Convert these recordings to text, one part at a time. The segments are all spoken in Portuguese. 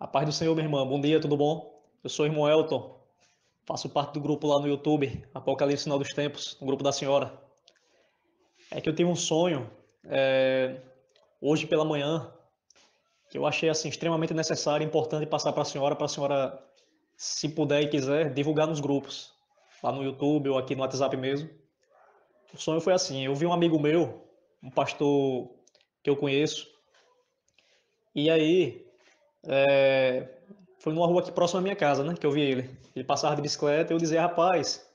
A paz do Senhor, minha irmã. Bom dia, tudo bom? Eu sou o irmão Elton. Faço parte do grupo lá no YouTube, Apocalipse Sinal dos Tempos, no grupo da senhora. É que eu tenho um sonho é, hoje pela manhã que eu achei assim extremamente necessário e importante passar para a senhora, para a senhora, se puder e quiser, divulgar nos grupos, lá no YouTube ou aqui no WhatsApp mesmo. O sonho foi assim: eu vi um amigo meu, um pastor que eu conheço, e aí é, foi numa rua aqui próxima à minha casa, né? Que eu vi ele. Ele passava de bicicleta e eu dizia, rapaz,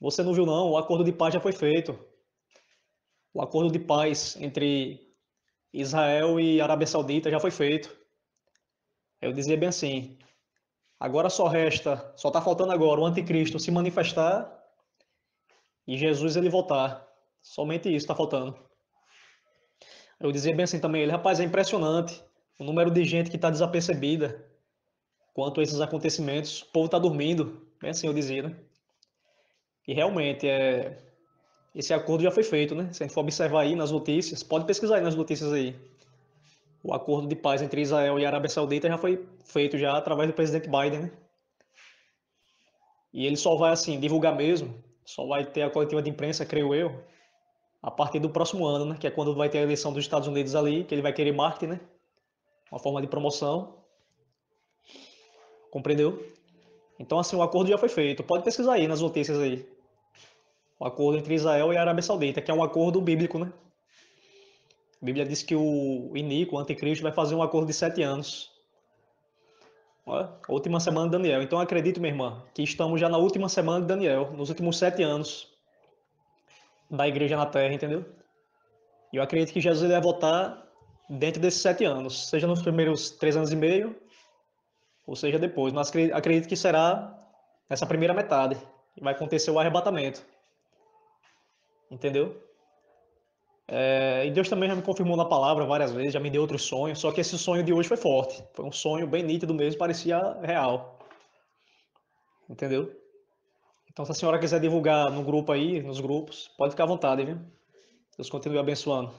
você não viu não, o acordo de paz já foi feito. O acordo de paz entre Israel e Arábia Saudita já foi feito. Eu dizia bem assim, agora só resta, só está faltando agora o anticristo se manifestar e Jesus ele voltar. Somente isso está faltando. Eu dizia bem assim também, ele, rapaz, é impressionante o número de gente que está desapercebida quanto a esses acontecimentos, o povo está dormindo, é assim eu dizia, né? E realmente, é... esse acordo já foi feito, né? Se a gente for observar aí nas notícias, pode pesquisar aí nas notícias aí. O acordo de paz entre Israel e Arábia Saudita já foi feito já através do presidente Biden, né? E ele só vai, assim, divulgar mesmo, só vai ter a coletiva de imprensa, creio eu, a partir do próximo ano, né? Que é quando vai ter a eleição dos Estados Unidos ali, que ele vai querer marketing, né? uma forma de promoção. Compreendeu? Então, assim, o acordo já foi feito. Pode pesquisar aí nas notícias aí. O acordo entre Israel e a Arábia Saudita, que é um acordo bíblico, né? A Bíblia diz que o Inico, o anticristo, vai fazer um acordo de sete anos. Olha, última semana de Daniel. Então, acredito, minha irmã, que estamos já na última semana de Daniel, nos últimos sete anos da igreja na terra, entendeu? E eu acredito que Jesus vai voltar dentro desses sete anos, seja nos primeiros três anos e meio, ou seja depois. Mas acredito que será nessa primeira metade que vai acontecer o arrebatamento. Entendeu? É, e Deus também já me confirmou na palavra várias vezes, já me deu outros sonhos, só que esse sonho de hoje foi forte. Foi um sonho bem nítido mesmo, parecia real. Entendeu? Então, se a senhora quiser divulgar no grupo aí, nos grupos, pode ficar à vontade, viu? Deus continue abençoando.